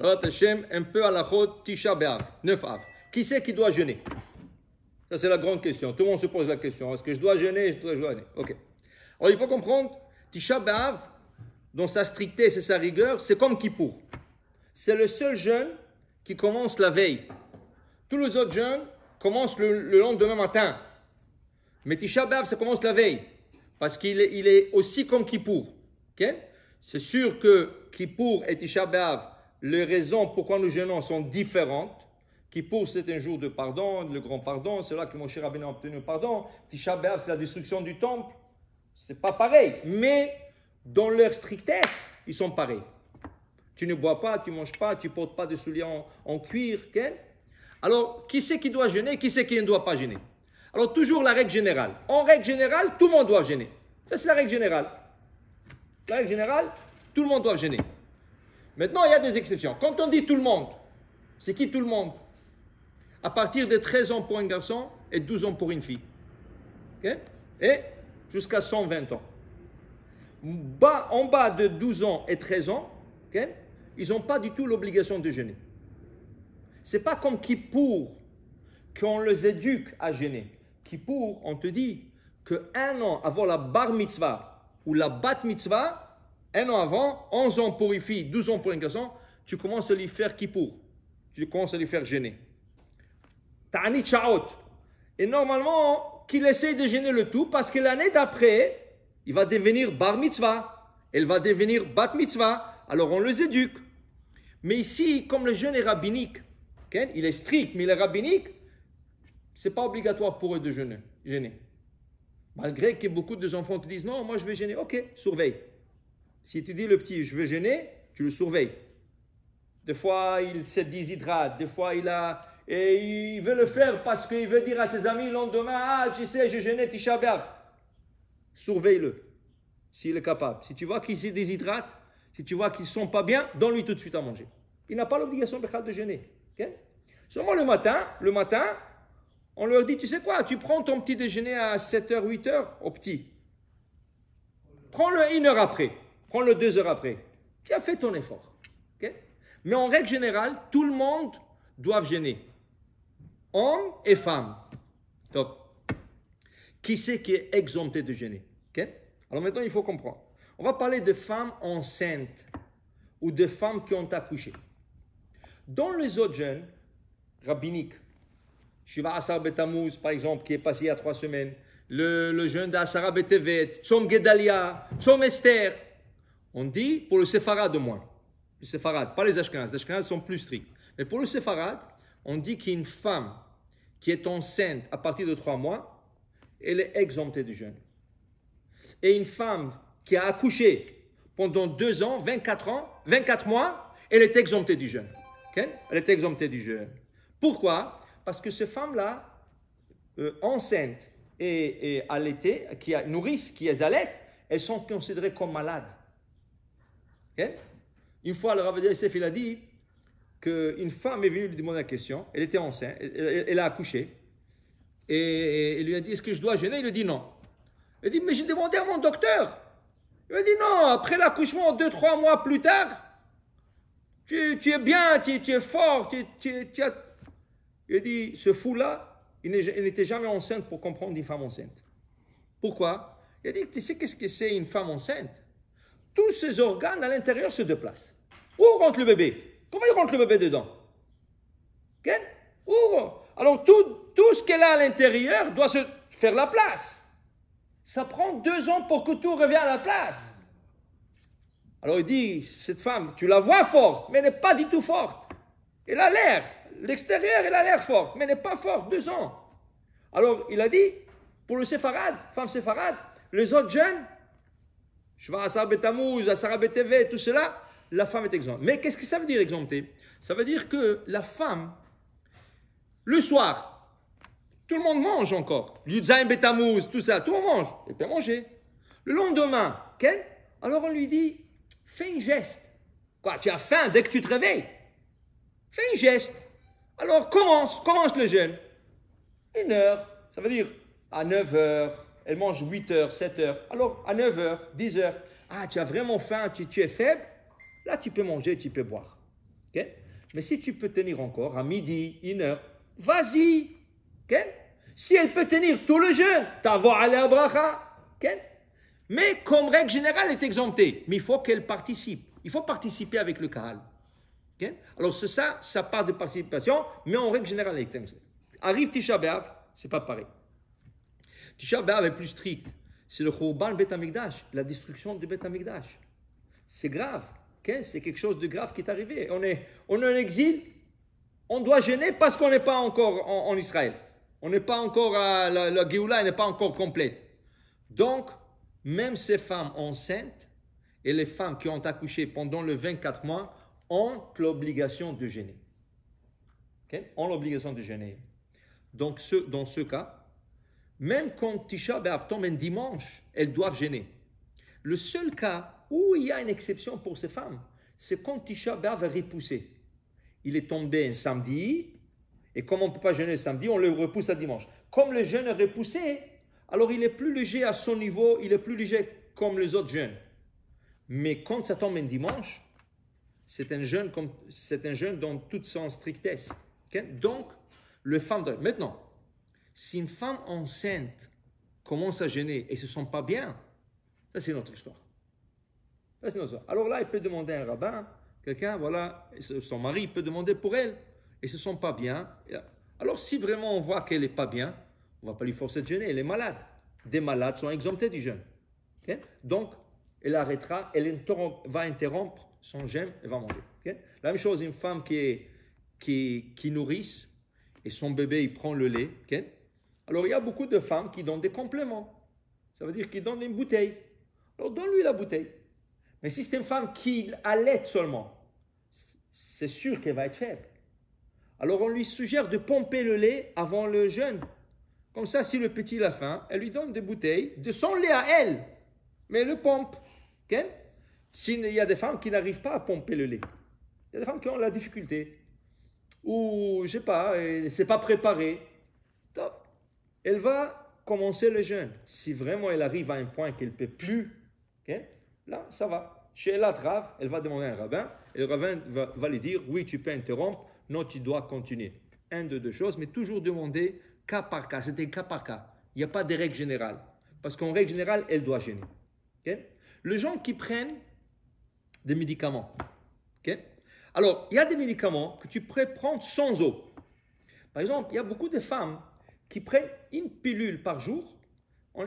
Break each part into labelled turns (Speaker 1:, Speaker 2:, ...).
Speaker 1: un peu à la chôte, Tisha B'Av, 9 Av. Qui c'est qui doit jeûner Ça, c'est la grande question. Tout le monde se pose la question. Est-ce que je dois jeûner je dois jeûner Ok. Alors, il faut comprendre, Tisha B'Av, dans sa strictesse et sa rigueur, c'est comme Kippour. C'est le seul jeûne qui commence la veille. Tous les autres jeûnes commencent le, lendemain matin. Mais Tisha B'Av, ça commence la veille. Parce qu'il est, il est aussi comme Kippour. ok C'est sûr que Kippour et Tisha B'Av, les raisons pourquoi nous gênons sont différentes. Qui pour c'est un jour de pardon, le grand pardon, c'est là que mon cher a obtenu le pardon. Tisha c'est la destruction du temple. C'est pas pareil, mais dans leur strictesse, ils sont pareils. Tu ne bois pas, tu manges pas, tu portes pas de souliers en, cuir. Alors, qui c'est qui doit jeûner, qui c'est qui ne doit pas gêner Alors, toujours la règle générale. En règle générale, tout le monde doit gêner. Ça, c'est la règle générale. La règle générale, tout le monde doit gêner. Maintenant, il y a des exceptions. Quand on dit tout le monde, c'est qui tout le monde À partir de 13 ans pour un garçon et 12 ans pour une fille. Et jusqu'à 120 ans. en bas de 12 ans et 13 ans, ils n'ont pas du tout l'obligation de jeûner. C'est pas comme qui pour qu'on les éduque à jeûner. pour on te dit que un an avant la bar mitzvah ou la bat mitzvah, un an avant, 11 ans pour une fille, 12 ans pour un garçon, tu commences à lui faire kipour, Tu commences à lui faire gêner. Ta'ani tchaot. Et normalement, qu'il essaie de gêner le tout parce que l'année d'après, il va devenir bar mitzvah. Elle va devenir bat mitzvah. Alors on les éduque. Mais ici, comme le jeûne est rabbinique, il est strict, mais il est rabbinique, c'est pas obligatoire pour eux de gêner Malgré que beaucoup de enfants te disent non, moi je vais gêner. Ok, surveille. Si tu dis le petit, je veux gêner, tu le surveilles. Des fois, il se déshydrate, des fois, il a. Et il veut le faire parce qu'il veut dire à ses amis le lendemain Ah, tu sais, je gênais Tisha Surveille-le, s'il est capable. Si tu vois qu'il se déshydrate, si tu vois qu'il ne sent pas bien, donne-lui tout de suite à manger. Il n'a pas l'obligation de gêner. Okay? Seulement le matin, le matin, on leur dit, tu sais quoi, tu prends ton petit déjeuner à 7h, 8h au petit. Prends-le une heure après. Prends-le deux heures après. Tu as fait ton effort. Mais en règle générale, tout le monde doit gêner. Hommes et femmes. Top. qui c'est qui est exempté de gêner Alors maintenant, il faut comprendre. On va parler de femmes enceintes ou de femmes qui ont accouché. Dans les autres jeunes rabbiniques, Shiva Asar Betamuz, par exemple, qui est passé il y a trois semaines, le, jeune d'Asara Betevet, Tzom Gedalia, Tzom Esther, on dit pour le séfarade de moins. Le séfarade, pas les ashkenazes. Les ashkenazes sont plus stricts. Mais pour le séfarade, on dit qu'une femme qui est enceinte à partir de trois mois, elle est exemptée du jeûne. Et une femme qui a accouché pendant deux ans, 24 ans, 24 mois, elle est exemptée du jeûne. Elle est exemptée du jeûne. Pourquoi Parce que ces femmes-là, euh, enceintes et, allaitées, qui nourrissent, qui les allaitent, elles sont considérées comme malades. Une fois, le Rav Yosef, il a dit qu'une femme est venue lui demander la question. Elle était enceinte, elle, a accouché. Et il lui a dit Est-ce que je dois jeûner Il lui a dit non. Il dit Mais j'ai demandé à mon docteur. Il lui a dit Non, après l'accouchement, deux, trois mois plus tard, tu, es bien, tu, es fort. Tu, tu Il a dit Ce fou-là, il n'était jamais enceinte pour comprendre une femme enceinte. Pourquoi Il a dit Tu sais qu'est-ce que c'est une femme enceinte tous ces organes à l'intérieur se déplacent. Où rentre le bébé Comment il rentre le bébé dedans Alors tout, tout ce qu'elle a à l'intérieur doit se faire la place. Ça prend deux ans pour que tout revienne à la place. Alors il dit, cette femme, tu la vois forte, mais elle n'est pas du tout forte. Elle a l'air, l'extérieur, elle a l'air forte, mais elle n'est pas forte, deux ans. Alors il a dit, pour le séfarade, femme séfarade, les autres jeunes, à Betamouz, à Sarah BTV, tout cela, la femme est exemptée. Mais qu'est-ce que ça veut dire exemptée Ça veut dire que la femme, le soir, tout le monde mange encore. Yudzaim Betamuz, tout ça, tout le monde mange. Elle peut manger. Le lendemain, Alors on lui dit, fais un geste. Quoi, tu as faim dès que tu te réveilles Fais un geste. Alors commence, commence le jeûne. Une heure, ça veut dire à 9 heures, elle mange 8 heures, 7 heures. Alors, à 9 h 10 h ah, tu as vraiment faim, tu, tu es faible, là, tu peux manger, tu peux boire. Mais si tu peux tenir encore à midi, 1 heure, vas-y. Si elle peut tenir tout le jeûne, ta voix à Mais comme règle générale, elle est exemptée. Mais il faut qu'elle participe. Il faut participer avec le Kahal. Alors, c'est ça, ça part de participation, mais en règle générale, elle est exemptée. Arrive Tisha B'Av, c'est pas pareil. Tisha B'Av est plus strict. C'est le Khurban Bet la destruction de Bet C'est grave. C'est quelque chose de grave qui est arrivé. On est, on est en exil. On doit gêner parce qu'on n'est pas encore en, Israël. On n'est pas encore, à, la, la n'est pas encore complète. Donc, même ces femmes enceintes et les femmes qui ont accouché pendant le 24 mois ont l'obligation de gêner. Ok Ont l'obligation de gêner. Donc, ce, dans ce cas, même quand Tisha B'Av tombe un dimanche, elles doivent gêner. Le seul cas où il y a une exception pour ces femmes, c'est quand Tisha B'Av est repoussé. Il est tombé un samedi, et comme on ne peut pas gêner le samedi, on le repousse à dimanche. Comme le jeûne est repoussé, alors il est plus léger à son niveau, il est plus léger comme les autres jeunes Mais quand ça tombe un dimanche, c'est un jeûne, comme, c'est un jeûne dans toute son strictesse. Donc, le femme doit. Maintenant, si une femme enceinte commence à gêner et se sent pas bien, ça c'est notre histoire. histoire. Alors là, elle peut demander à un rabbin, quelqu'un, voilà, son mari peut demander pour elle. Et se sent pas bien. Alors si vraiment on voit qu'elle n'est pas bien, on va pas lui forcer de gêner, elle est malade. Des malades sont exemptés du jeûne. Donc, elle arrêtera, elle va interrompre son jeûne et va manger. La même chose, une femme qui, qui, nourrisse et son bébé, il prend le lait. Alors il y a beaucoup de femmes qui donnent des compléments. Ça veut dire qu'ils donnent une bouteille. Alors donne-lui la bouteille. Mais si c'est une femme qui allait seulement, c'est sûr qu'elle va être faible. Alors on lui suggère de pomper le lait avant le jeûne. Comme ça, si le petit a faim, elle lui donne des bouteilles de son lait à elle, mais elle le pompe. S'il y a des femmes qui n'arrivent pas à pomper le lait, il y a des femmes qui ont la difficulté, ou je sais pas, c'est pas préparé elle va commencer le jeûne. Si vraiment elle arrive à un point qu'elle ne peut plus, là, ça va. Chez la trave, elle va demander à un rabbin, et le rabbin va, lui dire, oui, tu peux interrompre, non, tu dois continuer. Un de deux choses, mais toujours demander cas par cas. C'était cas par cas. Il n'y a pas de règle générale. Parce qu'en règle générale, elle doit gêner. Les gens qui prennent des médicaments. Alors, il y a des médicaments que tu peux prendre sans eau. Par exemple, il y a beaucoup de femmes qui prennent une pilule par jour.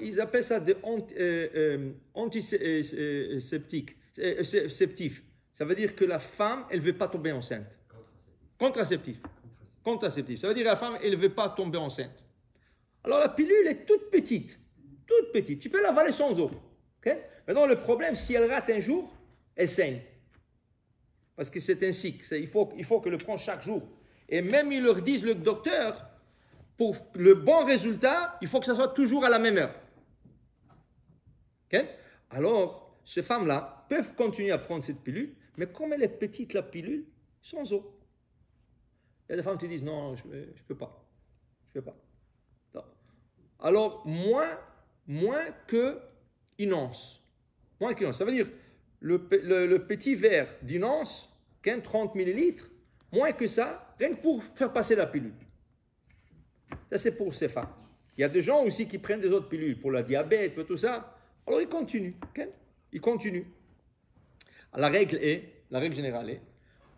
Speaker 1: Ils appellent ça des euh, euh, antiseptiques. Euh, septifs. Ça veut dire que la femme, elle ne veut pas tomber enceinte. Contraceptif. Contraceptif. Ça veut dire que la femme, elle ne veut pas tomber enceinte. Alors la pilule est toute petite. Toute petite. Tu peux l'avaler sans eau. Okay? Maintenant, le problème, si elle rate un jour, elle saigne. Parce que c'est un cycle. Il faut, il faut que le prend chaque jour. Et même ils leur disent, le docteur, pour le bon résultat, il faut que ça soit toujours à la même heure. Alors, ces femmes-là peuvent continuer à prendre cette pilule, mais comme elle est petite, la pilule, sans eau. Il y a des femmes qui disent non, je ne peux pas. Je peux pas. Alors, moins, moins que Moins Ça veut dire le, le, petit verre d'inonce, 30 millilitres, moins que ça, rien que pour faire passer la pilule. Ça, c'est pour ces femmes. Il y a des gens aussi qui prennent des autres pilules pour la diabète, tout ça. Alors, ils continuent. il Ils continuent. La règle est, la règle générale est,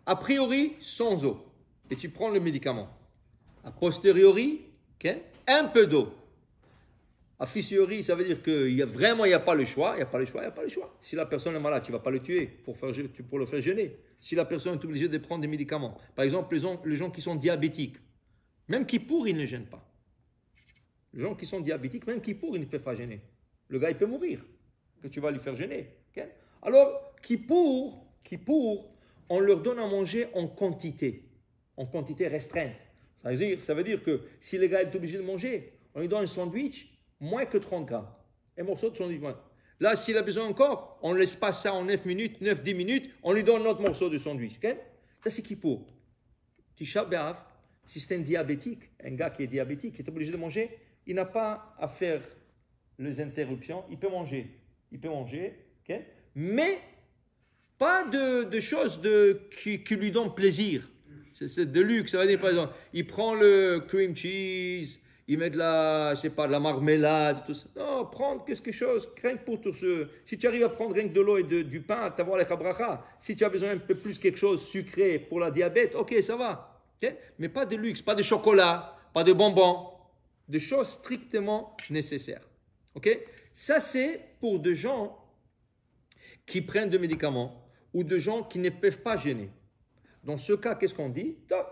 Speaker 1: a priori, sans eau. Et tu prends le médicament. A posteriori, un peu d'eau. A posteriori, ça veut dire qu'il y a vraiment, il n'y a pas le choix, il n'y a pas le choix, il n'y a pas le choix. Si la personne est malade, tu ne vas pas le tuer pour, faire, pour le faire jeûner. Si la personne est obligée de prendre des médicaments, par exemple, les gens qui sont diabétiques, même qui pour, il ne gêne pas. Les gens qui sont diabétiques, même qui pour, ils ne peuvent pas gêner. Le gars, il peut mourir. Que tu vas lui faire gêner. Alors, qui pour, on leur donne à manger en quantité, en quantité restreinte. Ça veut dire, ça veut dire que si le gars est obligé de manger, on lui donne un sandwich moins que 30 grammes. Un morceau de sandwich moins. Là, s'il a besoin encore, on laisse pas ça en 9 minutes, 9-10 minutes, on lui donne un autre morceau de sandwich. Ça, c'est qui Tu Tisha B'Av, si c'est un diabétique, un gars qui est diabétique, qui est obligé de manger, il n'a pas à faire les interruptions, il peut manger, il peut manger, ok mais pas de, choses de, qui, lui donnent plaisir. C'est de luxe, ça veut dire par exemple, il prend le cream cheese, il met de la, je sais pas, de la marmelade, tout ça. Non, prendre quelque chose, rien pour tout ce. Si tu arrives à prendre rien que de l'eau et de, du pain, voir les chabracha. Si tu as besoin un peu plus quelque chose sucré pour la diabète, ok, ça va. Mais pas de luxe, pas de chocolat, pas de bonbons, Des choses strictement nécessaires. Okay? Ça, c'est pour des gens qui prennent des médicaments ou des gens qui ne peuvent pas gêner. Dans ce cas, qu'est-ce qu'on dit Top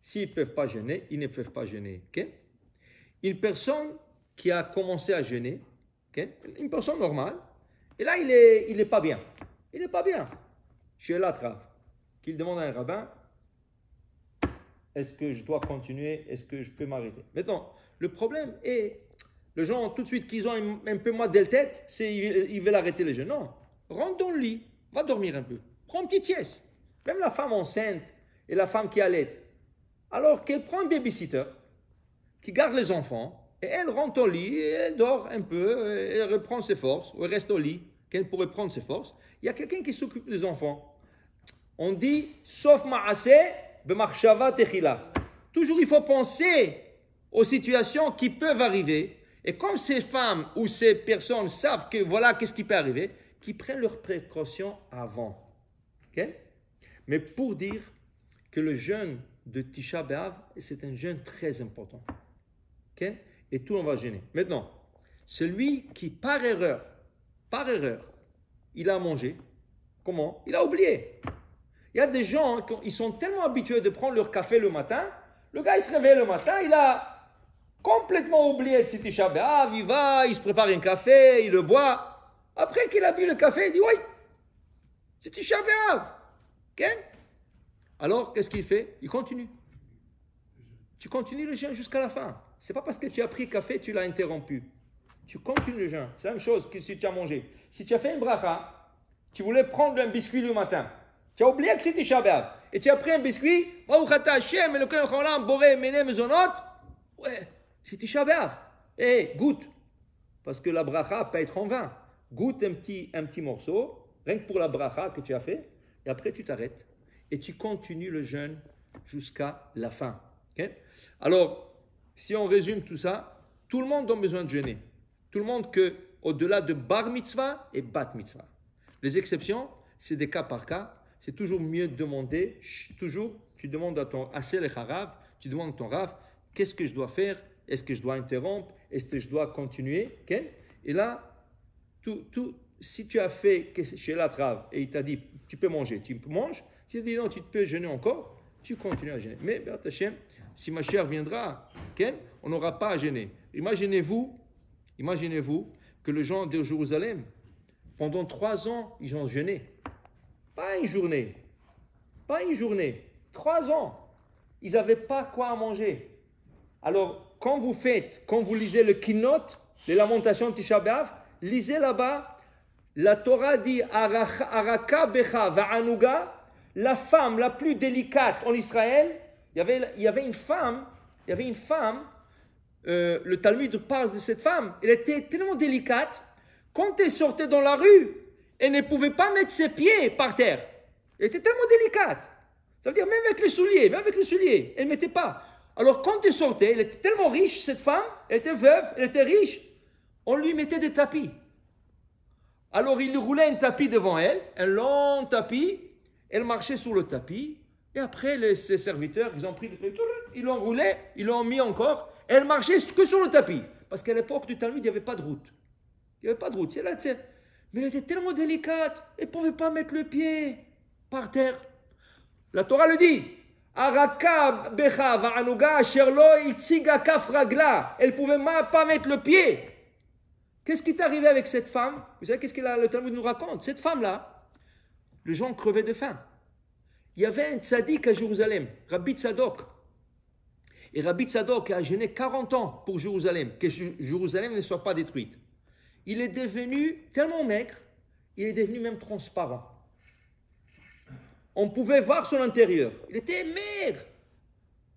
Speaker 1: S'ils ne peuvent pas gêner, ils ne peuvent pas gêner. Une personne qui a commencé à gêner, une personne normale, et là, il n'est il est pas bien. Il n'est pas bien. Chez l'Atrave, qu'il demande à un rabbin, est-ce que je dois continuer Est-ce que je peux m'arrêter Maintenant, le problème est, les gens, tout de suite qu'ils ont un, peu moins de tête, c'est ils, veulent arrêter les jeunes. Non, rentre dans lit, va dormir un peu, prends une petite sieste. Même la femme enceinte et la femme qui allait, alors qu'elle prend un babysitter qui garde les enfants, et elle rentre au lit, elle dort un peu, elle reprend ses forces, ou elle reste au lit, qu'elle pourrait prendre ses forces. Il y a quelqu'un qui s'occupe des enfants. On dit, sauf ma assez, Toujours, il faut penser aux situations qui peuvent arriver. Et comme ces femmes ou ces personnes savent que voilà qu'est-ce qui peut arriver, qu'ils prennent leurs précautions avant. Mais pour dire que le jeûne de Tisha B'Av, c'est un jeûne très important. Et tout, on va gêner. Maintenant, celui qui, par erreur, par erreur, il a mangé, comment Il a oublié. Il y a des gens, qui sont tellement habitués de prendre leur café le matin, le gars il se réveille le matin, il a complètement oublié Tziti Shabbat, ah, il va, il se prépare un café, il le boit. Après qu'il a bu le café, il dit oui, si tu Ken? Alors, qu'est-ce qu'il fait Il continue. Tu continues le jeûne jusqu'à la fin. C'est pas parce que tu as pris café, tu l'as interrompu. Tu continues le jeûne. C'est la même chose que si tu as mangé. Si tu as fait un bracha, tu voulais prendre un biscuit le matin. Tu as oublié que c'était Tisha Et tu as pris un biscuit, C'était Ouais, c'est Eh, goûte. Parce que la bracha peut être en vain. Goûte un petit, un petit morceau, rien que pour la bracha que tu as fait, et après tu t'arrêtes. Et tu continues le jeûne jusqu'à la fin. Alors, si on résume tout ça, tout le monde a besoin de jeûner. Tout le monde que au-delà de bar mitzvah et bat mitzvah. Les exceptions, c'est des cas par cas c'est toujours mieux de demander, toujours, tu demandes à ton Asel Harav, tu demandes à ton Rav, qu'est-ce que je dois faire Est-ce que je dois interrompre Est-ce que je dois continuer Et là, tout, tout, si tu as fait chez la trave et il t'a dit, tu peux manger, tu manges, tu tu dit non, tu peux jeûner encore, tu continues à jeûner. Mais, si ma chère viendra, on n'aura pas à jeûner. Imaginez-vous, imaginez-vous que les gens de Jérusalem, pendant trois ans, ils ont jeûné. Pas une journée. Pas une journée. Trois ans. Ils n'avaient pas quoi à manger. Alors, quand vous faites, quand vous lisez le keynote les lamentations de Tisha lisez là-bas, la Torah dit Araka Becha Va'anuga, la femme la plus délicate en Israël. Il y avait, il y avait une femme, il y avait une femme, euh, le Talmud parle de cette femme, elle était tellement délicate, quand elle sortait dans la rue, elle ne pouvait pas mettre ses pieds par terre. Elle était tellement délicate. Ça veut dire, même avec les souliers, même avec les souliers, elle ne mettait pas. Alors, quand elle sortait, elle était tellement riche, cette femme, elle était veuve, elle était riche, on lui mettait des tapis. Alors, il lui roulait un tapis devant elle, un long tapis, elle marchait sur le tapis, et après, les, ses serviteurs, ils ont pris le ils l'ont roulé, ils l'ont mis encore, elle marchait que sur le tapis. Parce qu'à l'époque du Talmud, il n'y avait pas de route. Il n'y avait pas de route. C'est là, mais elle était tellement délicate, elle ne pouvait pas mettre le pied par terre. La Torah le dit. Elle pouvait pas mettre le pied. Qu'est-ce qui est arrivé avec cette femme Vous savez qu'est-ce que le Talmud nous raconte Cette femme-là, les gens crevaient de faim. Il y avait un tzaddik à Jérusalem, Rabbi Tzadok. Et Rabbi Tzadok a jeûné 40 ans pour Jérusalem, que Jérusalem ne soit pas détruite il est devenu tellement maigre, il est devenu même transparent. On pouvait voir son intérieur. Il était maigre.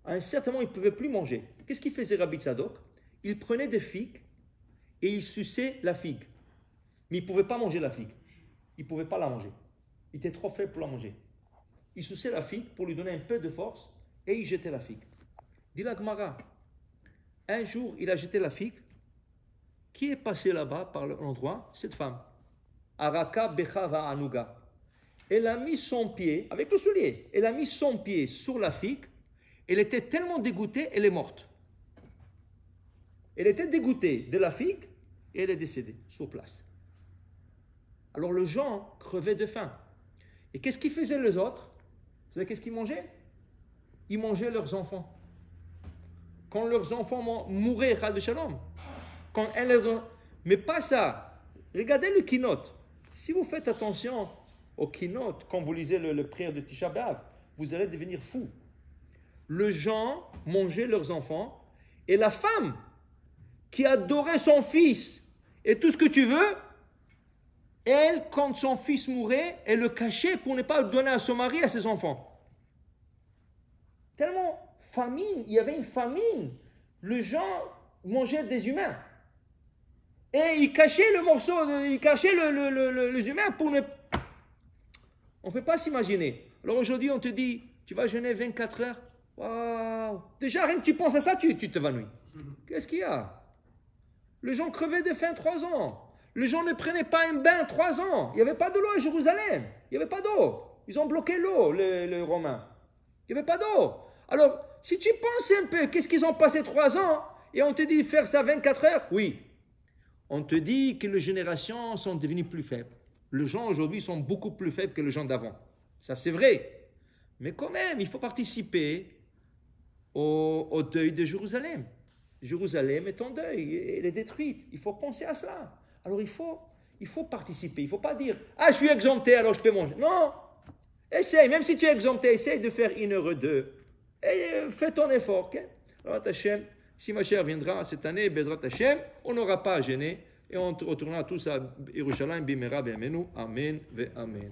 Speaker 1: À il ne pouvait plus manger. Qu'est-ce qu'il faisait Rabbi Tzadok Il prenait des figues et il suçait la figue. Mais il ne pouvait pas manger la figue. Il ne pouvait pas la manger. Il était trop faible pour la manger. Il suçait la figue pour lui donner un peu de force et il jetait la figue. Dit un jour, il a jeté la figue qui est passé là-bas par l'endroit Cette femme. Araka Bechava Anuga. Elle a mis son pied, avec le soulier, elle a mis son pied sur la figue. Elle était tellement dégoûtée, elle est morte. Elle était dégoûtée de la figue et elle est décédée sur place. Alors le gens crevait de faim. Et qu'est-ce qu'ils faisaient les autres Vous savez qu'est-ce qu'ils mangeaient Ils mangeaient leurs enfants. Quand leurs enfants mouraient, de Shalom, mais pas ça. Regardez le keynote. Si vous faites attention au keynote, quand vous lisez le, prière de Tisha B'Av, vous allez devenir fou. Le gens mangeaient leurs enfants et la femme qui adorait son fils et tout ce que tu veux, elle, quand son fils mourait, elle le cachait pour ne pas donner à son mari, à ses enfants. Tellement famine, il y avait une famine. Le gens mangeaient des humains. Et il cachait le morceau, ils il les humains pour ne... On ne peut pas s'imaginer. Alors aujourd'hui, on te dit, tu vas jeûner 24 heures. Waouh Déjà, rien que tu penses à ça, tu t'évanouis. Qu'est-ce qu'il y a Les gens crevaient de faim 3 ans. Les gens ne prenaient pas un bain 3 ans. Il n'y avait pas d'eau à Jérusalem. Il n'y avait pas d'eau. Ils ont bloqué l'eau, les, les Romains. Il n'y avait pas d'eau. Alors, si tu penses un peu, qu'est-ce qu'ils ont passé 3 ans Et on te dit faire ça 24 heures Oui, on te dit que les générations sont devenues plus faibles. Les gens aujourd'hui sont beaucoup plus faibles que les gens d'avant. Ça, c'est vrai. Mais quand même, il faut participer au, deuil de Jérusalem. Jérusalem est en deuil, elle est détruite. Il faut penser à cela. Alors il faut, il faut participer. Il ne faut pas dire Ah, je suis exempté, alors je peux manger. Non Essaye, même si tu es exempté, essaye de faire une heure deux. Et fais ton effort. Alors, si ma chère viendra cette année, ta Hashem, on n'aura pas à gêner et on retournera tous à Yerushalayim, Bimera, Bemenu. Amen, ve Amen.